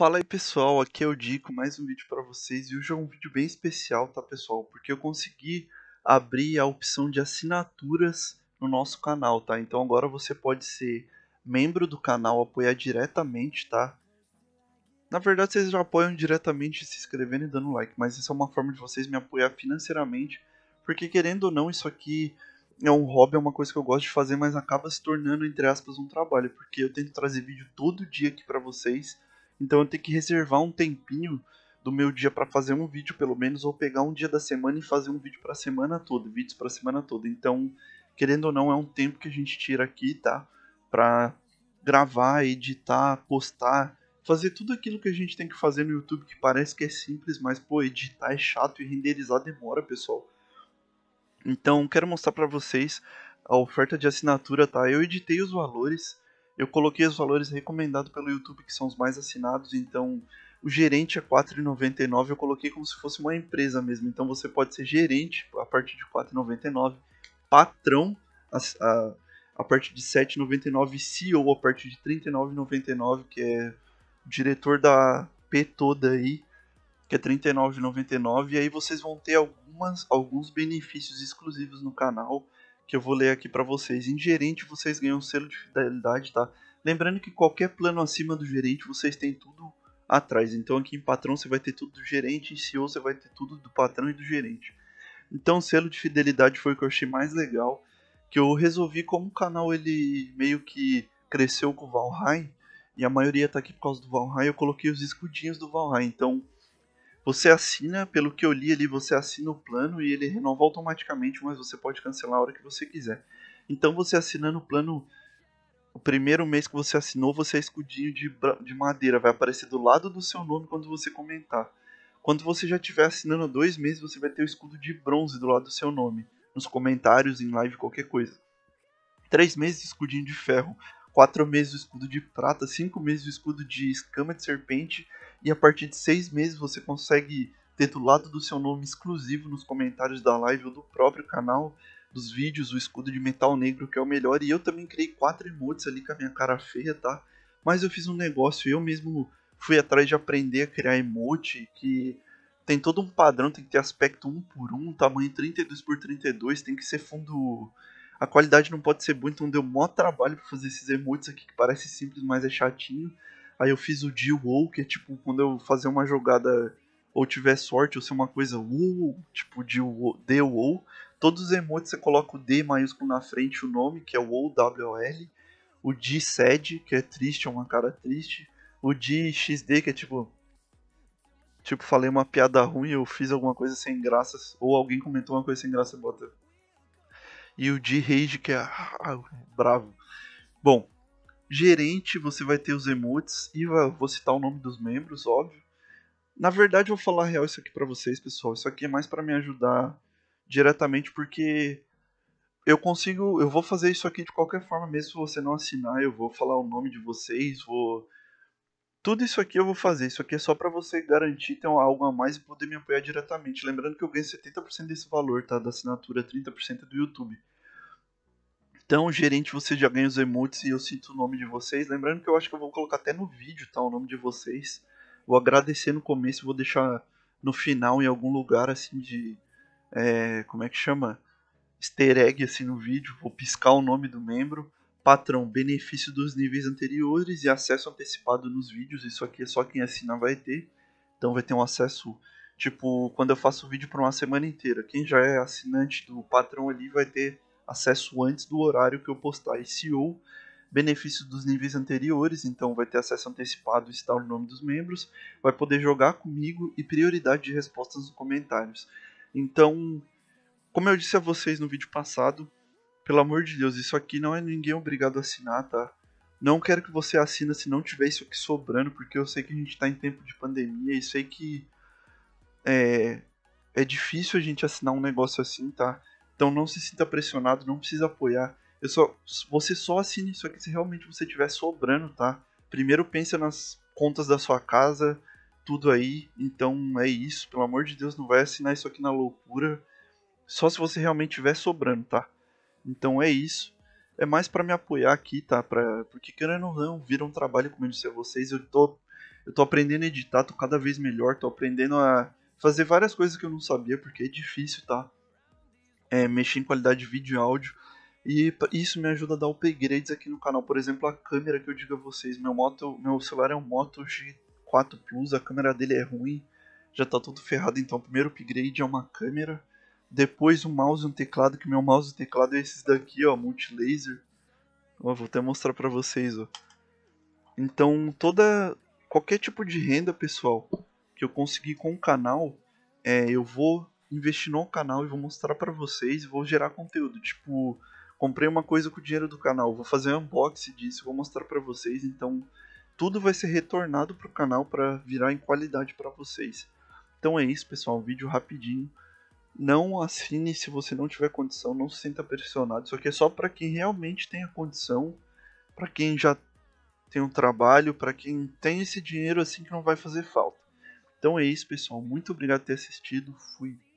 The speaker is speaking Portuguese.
Fala aí pessoal, aqui é o Dico, mais um vídeo para vocês e hoje é um vídeo bem especial, tá pessoal? Porque eu consegui abrir a opção de assinaturas no nosso canal, tá? Então agora você pode ser membro do canal, apoiar diretamente, tá? Na verdade vocês já apoiam diretamente se inscrevendo e dando like, mas isso é uma forma de vocês me apoiar financeiramente, porque querendo ou não isso aqui é um hobby, é uma coisa que eu gosto de fazer, mas acaba se tornando entre aspas um trabalho, porque eu tento trazer vídeo todo dia aqui para vocês então eu tenho que reservar um tempinho do meu dia para fazer um vídeo pelo menos ou pegar um dia da semana e fazer um vídeo para a semana toda, vídeos para a semana toda. Então, querendo ou não, é um tempo que a gente tira aqui, tá? Para gravar, editar, postar, fazer tudo aquilo que a gente tem que fazer no YouTube que parece que é simples, mas pô, editar é chato e renderizar demora, pessoal. Então, quero mostrar para vocês a oferta de assinatura, tá? Eu editei os valores eu coloquei os valores recomendados pelo YouTube, que são os mais assinados, então o gerente é 4,99, eu coloquei como se fosse uma empresa mesmo. Então você pode ser gerente a partir de 4,99, patrão a, a, a partir de 7,99, CEO a partir de 39,99, que é o diretor da P toda aí, que é 39,99, e aí vocês vão ter algumas alguns benefícios exclusivos no canal que eu vou ler aqui para vocês. Em gerente, vocês ganham um selo de fidelidade, tá? Lembrando que qualquer plano acima do gerente, vocês têm tudo atrás. Então aqui em patrão você vai ter tudo do gerente, em CEO você vai ter tudo do patrão e do gerente. Então o selo de fidelidade foi o que eu achei mais legal, que eu resolvi como o canal ele meio que cresceu com o Valheim, e a maioria tá aqui por causa do Valheim, eu coloquei os escudinhos do Valheim. Então você assina, pelo que eu li ali, você assina o plano e ele renova automaticamente, mas você pode cancelar a hora que você quiser. Então você assinando o plano, o primeiro mês que você assinou, você é escudinho de, de madeira, vai aparecer do lado do seu nome quando você comentar. Quando você já estiver assinando dois meses, você vai ter o escudo de bronze do lado do seu nome, nos comentários, em live, qualquer coisa. Três meses, escudinho de ferro. 4 meses o escudo de prata, 5 meses o escudo de escama de serpente, e a partir de 6 meses você consegue ter do lado do seu nome exclusivo nos comentários da live ou do próprio canal dos vídeos o escudo de metal negro que é o melhor. E eu também criei 4 emotes ali com a minha cara feia, tá? Mas eu fiz um negócio, eu mesmo fui atrás de aprender a criar emote que tem todo um padrão, tem que ter aspecto 1 por 1, tamanho 32 por 32, tem que ser fundo a qualidade não pode ser boa, então deu maior trabalho pra fazer esses emotes aqui que parece simples, mas é chatinho. Aí eu fiz o DWO, que é tipo quando eu fazer uma jogada ou tiver sorte ou ser uma coisa uh, tipo DWO. Todos os emotes você coloca o D maiúsculo na frente, o nome, que é o O, W, L. O D, sad, que é triste, é uma cara triste. O D, XD, que é tipo, tipo, falei uma piada ruim, eu fiz alguma coisa sem graça, ou alguém comentou uma coisa sem graça, bota e o de Rage, que é ah, bravo. Bom, gerente, você vai ter os emotes e vou citar o nome dos membros, óbvio. Na verdade, eu vou falar real isso aqui para vocês, pessoal. Isso aqui é mais para me ajudar diretamente porque eu consigo, eu vou fazer isso aqui de qualquer forma, mesmo se você não assinar, eu vou falar o nome de vocês, vou tudo isso aqui eu vou fazer, isso aqui é só para você garantir ter algo a mais e poder me apoiar diretamente. Lembrando que eu ganho 70% desse valor, tá? Da assinatura, 30% do YouTube. Então, gerente, você já ganha os emotes e eu sinto o nome de vocês. Lembrando que eu acho que eu vou colocar até no vídeo tá, o nome de vocês. Vou agradecer no começo, vou deixar no final em algum lugar assim de. É, como é que chama? Easter egg assim no vídeo. Vou piscar o nome do membro patrão benefício dos níveis anteriores e acesso antecipado nos vídeos. Isso aqui é só quem assina vai ter. Então vai ter um acesso, tipo, quando eu faço vídeo para uma semana inteira. Quem já é assinante do patrão ali vai ter acesso antes do horário que eu postar. E se ou benefício dos níveis anteriores, então vai ter acesso antecipado e está o nome dos membros. Vai poder jogar comigo e prioridade de respostas nos comentários. Então, como eu disse a vocês no vídeo passado, pelo amor de Deus, isso aqui não é ninguém obrigado a assinar, tá? Não quero que você assina se não tiver isso aqui sobrando, porque eu sei que a gente tá em tempo de pandemia e sei que é, é difícil a gente assinar um negócio assim, tá? Então não se sinta pressionado, não precisa apoiar. Eu só, você só assina isso aqui se realmente você tiver sobrando, tá? Primeiro pensa nas contas da sua casa, tudo aí. Então é isso, pelo amor de Deus, não vai assinar isso aqui na loucura. Só se você realmente tiver sobrando, tá? Então é isso. É mais para me apoiar aqui, tá? Pra... Porque querendo ou não, vira um trabalho, como eu disse a vocês. Eu tô, eu tô aprendendo a editar, tô cada vez melhor, tô aprendendo a fazer várias coisas que eu não sabia, porque é difícil, tá? É, mexer em qualidade de vídeo e áudio. E isso me ajuda a dar upgrades aqui no canal. Por exemplo, a câmera que eu digo a vocês. Meu, moto, meu celular é um Moto G4 Plus, a câmera dele é ruim. Já tá tudo ferrado, então o primeiro upgrade é uma câmera. Depois um mouse e um teclado, que meu mouse e teclado é esses daqui, ó, multilaser. Ó, vou até mostrar pra vocês, ó. Então, toda qualquer tipo de renda, pessoal, que eu conseguir com o canal, é, eu vou investir no canal e vou mostrar para vocês, vou gerar conteúdo, tipo, comprei uma coisa com o dinheiro do canal, vou fazer um unboxing disso, vou mostrar para vocês, então tudo vai ser retornado para o canal para virar em qualidade para vocês. Então é isso, pessoal, um vídeo rapidinho não assine se você não tiver condição, não se sinta pressionado. Isso aqui é só para quem realmente tem a condição, para quem já tem um trabalho, para quem tem esse dinheiro assim que não vai fazer falta. Então é isso, pessoal. Muito obrigado por ter assistido. Fui.